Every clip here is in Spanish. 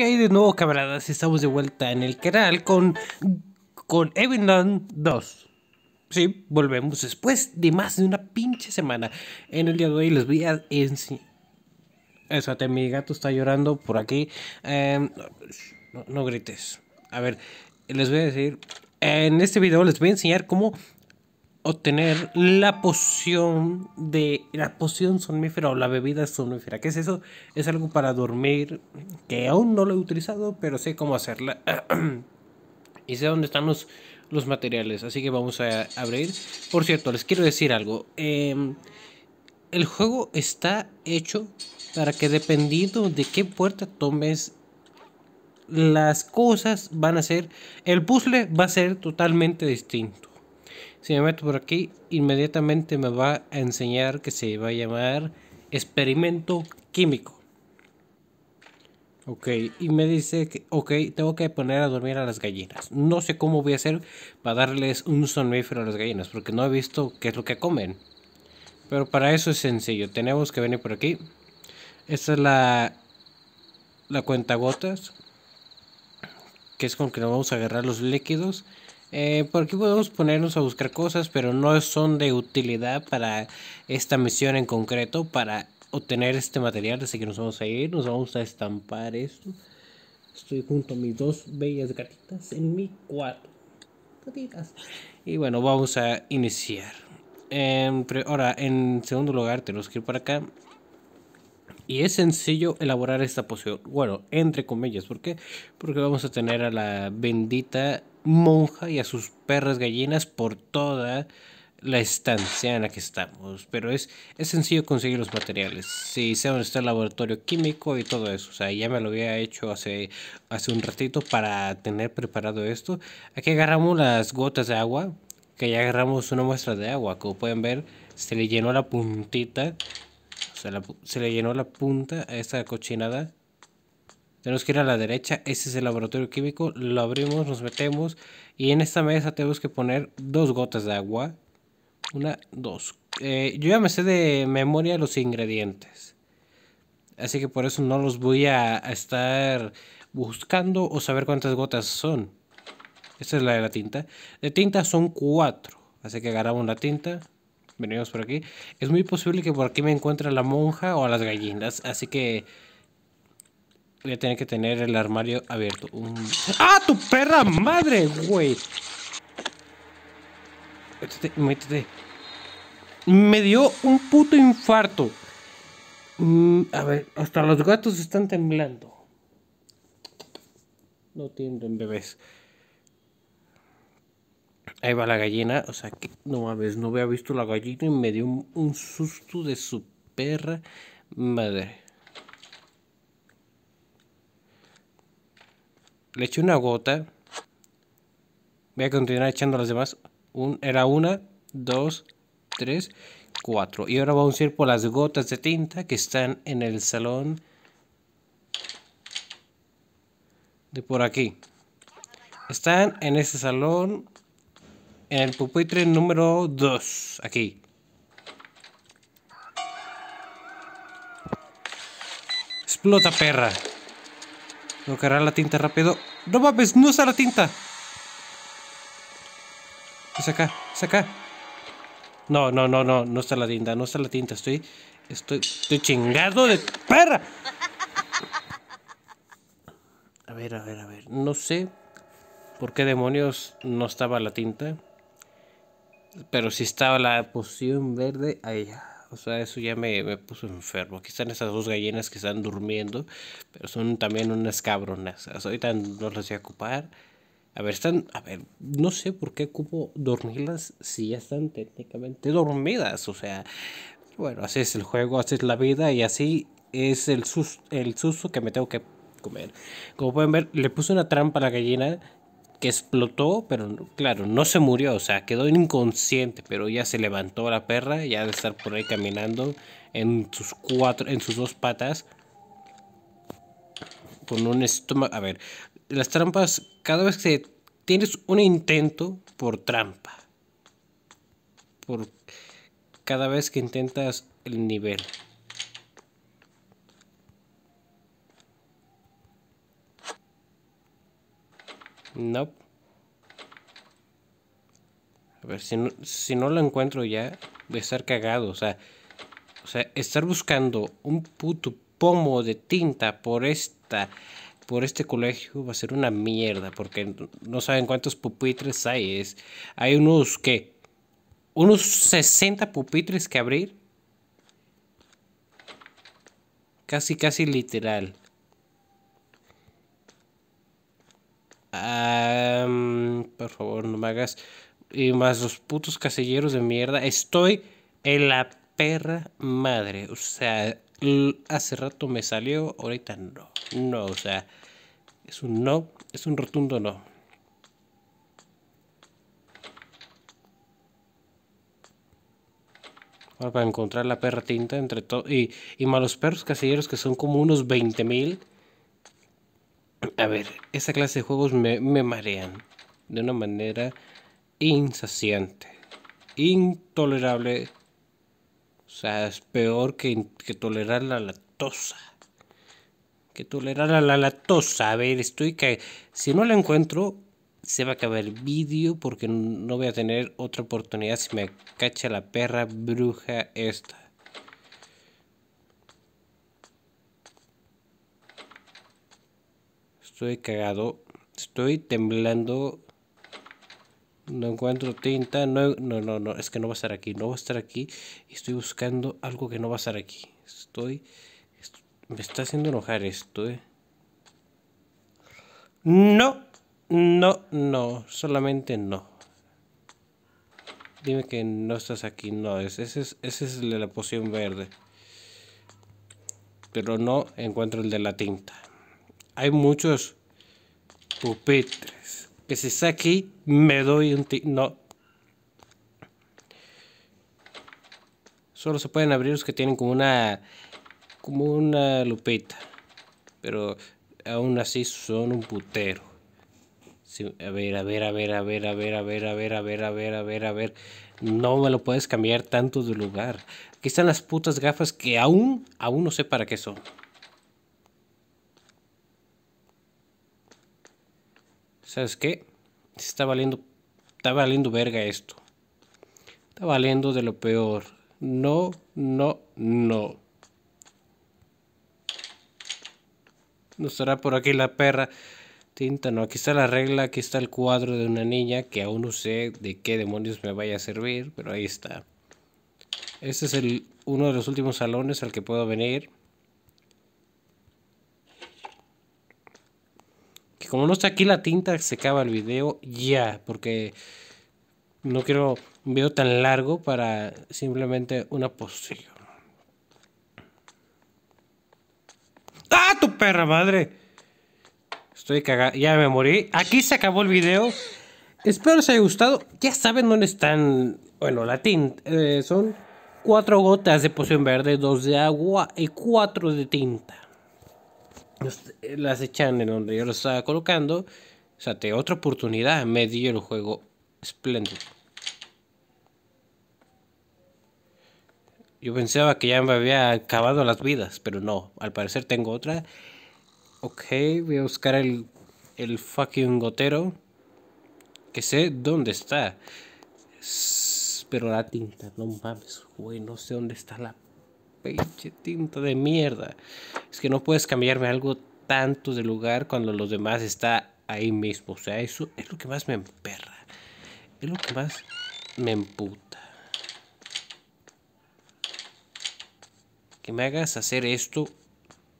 ¿Qué de nuevo, camaradas? Estamos de vuelta en el canal con, con Evenland 2. Sí, volvemos después de más de una pinche semana. En el día de hoy les voy a enseñar... Espérate, mi gato está llorando por aquí. Em, no, no grites. A ver, les voy a decir... En este video les voy a enseñar cómo obtener la poción de la poción somnífera o la bebida somnífera. ¿Qué es eso? Es algo para dormir que aún no lo he utilizado, pero sé cómo hacerla. y sé dónde están los, materiales, así que vamos a abrir. Por cierto, les quiero decir algo. Em, el juego está hecho para que dependiendo de qué puerta tomes las cosas van a ser el puzzle va a ser totalmente distinto si me meto por aquí, inmediatamente me va a enseñar que se va a llamar experimento químico. Ok, y me dice que, ok, tengo que poner a dormir a las gallinas. No sé cómo voy a hacer para darles un sonífero a las gallinas, porque no he visto qué es lo que comen. Pero para eso es sencillo, tenemos que venir por aquí. Esta es la, la cuenta gotas, que es con que nos vamos a agarrar los líquidos eh, por aquí podemos ponernos a buscar cosas, pero no son de utilidad para esta misión en concreto, para obtener este material. Así que nos vamos a ir, nos vamos a estampar esto. Estoy junto a mis dos bellas gatitas en mi cuarto. Gatitas. Y bueno, vamos a iniciar. Em, ahora, en segundo lugar, tenemos que ir para acá. Y es sencillo elaborar esta poción. Bueno, entre comillas. ¿Por qué? Porque vamos a tener a la bendita monja y a sus perras gallinas por toda la estancia en la que estamos. Pero es, es sencillo conseguir los materiales. Si sí, sé dónde está el laboratorio químico y todo eso. O sea, ya me lo había hecho hace, hace un ratito para tener preparado esto. Aquí agarramos las gotas de agua. Que ya agarramos una muestra de agua. Como pueden ver, se le llenó la puntita. O sea, se le llenó la punta a esta cochinada. Tenemos que ir a la derecha. ese es el laboratorio químico. Lo abrimos, nos metemos. Y en esta mesa tenemos que poner dos gotas de agua. Una, dos. Eh, yo ya me sé de memoria los ingredientes. Así que por eso no los voy a, estar buscando o saber cuántas gotas son. Esta es la de la tinta. De tinta son cuatro. Así que agarramos la tinta. Venimos por aquí. Es muy posible que por aquí me encuentre la monja o a las gallinas. Así que voy a tener que tener el armario abierto. ¡Ah, tu perra madre, güey! Métete, métete. Me dio un puto infarto. Mm, a ver, hasta los gatos están temblando. No tienden bebés. Ahí va la gallina. O sea, que no mames, no había visto la gallina y me dio un susto de su perra madre. le eché una gota. Voy a continuar echando las demás. Un, era una, dos, tres, cuatro. Y ahora vamos a ir por las gotas de tinta que están en el salón de por aquí. Están en este salón, en el pupitre número 2, aquí. Explota perra. Tocará la tinta rápido. ¡No mames! ¡No está la tinta! Es acá, es acá. No, no, no, no, no está la tinta, no está la tinta. Estoy, estoy, estoy chingado de perra. A ver, a ver, a ver. No sé por qué demonios no estaba la tinta. Pero si estaba la poción verde ya. O sea, eso ya me, puso enfermo. Aquí están esas dos gallinas que están durmiendo, pero son también unas cabronas. ahorita no las voy a ocupar. A ver, están, a ver, no sé por qué ocupo dormirlas si ya están técnicamente dormidas. O sea, bueno, así es el juego, así es la vida y así es el susto, el susto que me tengo que comer. Como pueden ver, le puse una trampa a la gallina que explotó, pero claro, no se murió, o sea, quedó inconsciente, pero ya se levantó la perra, ya de estar por ahí caminando en sus cuatro, en sus dos patas, con un estómago. A ver, las trampas, cada vez que tienes un intento por trampa, por cada vez que intentas el nivel. No. A ver, si no, si no lo encuentro ya, voy a estar cagado. O sea, estar buscando un puto pomo de tinta por esta por este colegio va a ser una mierda porque no saben cuántos pupitres hay. Es, hay unos que unos 60 pupitres que abrir. Casi casi literal. por favor, no me hagas. Y más los putos casilleros de mierda. Estoy en la perra madre. O sea, hace rato me salió, ahorita no. No, o sea, es un no, es un rotundo no. para encontrar la perra tinta entre todo. Y, y malos perros casilleros que son como unos 20.000. A ver, esa clase de juegos me marean de una manera insaciante, intolerable. O sea, es peor que, tolerar la lactosa. Que tolerar la lactosa. A ver, estoy que si no la encuentro, se va a acabar el vídeo porque no voy a tener otra oportunidad si me cacha la perra bruja esta. Estoy cagado, estoy temblando no encuentro tinta, no, no, no, es que no va a estar aquí, no va a estar aquí. Estoy buscando algo que no va a estar aquí. Estoy, me está haciendo enojar esto, eh. No, no, no, solamente no. Dime que no estás aquí, no, ese es, ese es la poción verde. Pero no encuentro el de la tinta. Hay muchos pupitres que se está aquí, me doy un tiro. No. Solo se pueden abrir los que tienen como una. Como una lupita. Pero aún así son un putero. a ver, a ver, a ver, a ver, a ver, a ver, a ver, a ver, a ver, a ver, a ver. No me lo puedes cambiar tanto de lugar. Aquí están las putas gafas que aún, aún no sé para qué son. ¿sabes qué? Se está valiendo, está valiendo verga esto. Está valiendo de lo peor. No, no, no. No estará por aquí la perra. Tinta, no. Aquí está la regla, aquí está el cuadro de una niña que aún no sé de qué demonios me vaya a servir, pero ahí está. Este es el, uno de los últimos salones al que puedo venir. como no está aquí la tinta, se acaba el video ya, porque no quiero un video tan largo para simplemente una poción. ¡Ah, tu perra madre! Estoy cagado, ya me morí. Aquí se acabó el video. Espero les haya gustado. Ya saben dónde están. Bueno, la tinta. Eh, son cuatro gotas de poción verde, dos de agua y cuatro de tinta. Eh, las echan en donde yo lo estaba colocando. O sea, te otra oportunidad. Me dio el juego espléndido. Yo pensaba que ya me había acabado las vidas, pero no. Al parecer tengo otra. Ok, voy a buscar el, el fucking gotero. Que sé dónde está. Pero la tinta, no mames, güey, no sé dónde está la pinche tinta de mierda. Es que no puedes cambiarme algo tanto de lugar cuando los demás está ahí mismo. O sea, eso es lo que más me emperra. Es lo que más me emputa. Que me hagas hacer esto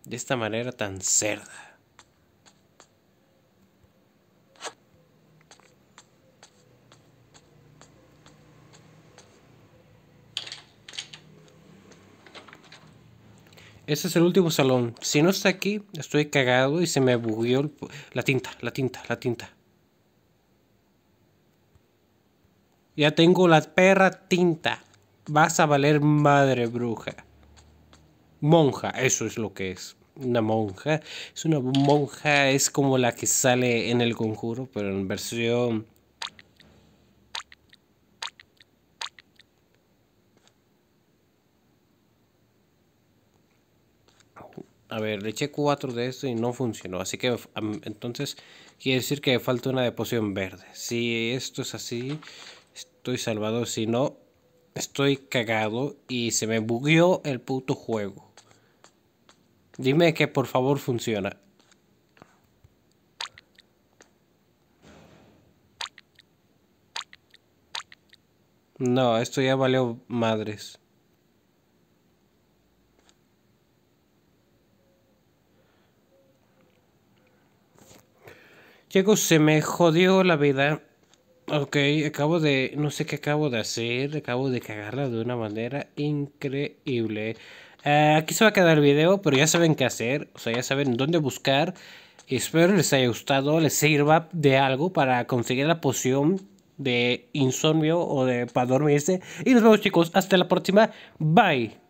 de esta manera tan cerda. Este es el último salón. Si no está aquí, estoy cagado y se me bugueó la tinta, la tinta, la tinta. Ya tengo la perra tinta. Vas a valer madre bruja. Monja, eso es lo que es. Una monja. Es una monja, es como la que sale en el conjuro, pero en versión A ver, le eché cuatro de esto y no funcionó. Así que entonces quiere decir que falta una de poción verde. Si esto es así, estoy salvado. Si no, estoy cagado y se me bugueó el puto juego. Dime que por favor funciona. No, esto ya valió madres. Chicos se me jodió la vida. Ok, acabo de... No sé qué acabo de hacer. Acabo de cagarla de una manera increíble. Ah, aquí se va a quedar el video, pero ya saben qué hacer. O sea, ya saben dónde buscar. Espero les haya gustado, les sirva de algo para conseguir la poción de insomnio o de para dormirse. Y nos vemos chicos, hasta la próxima. Bye.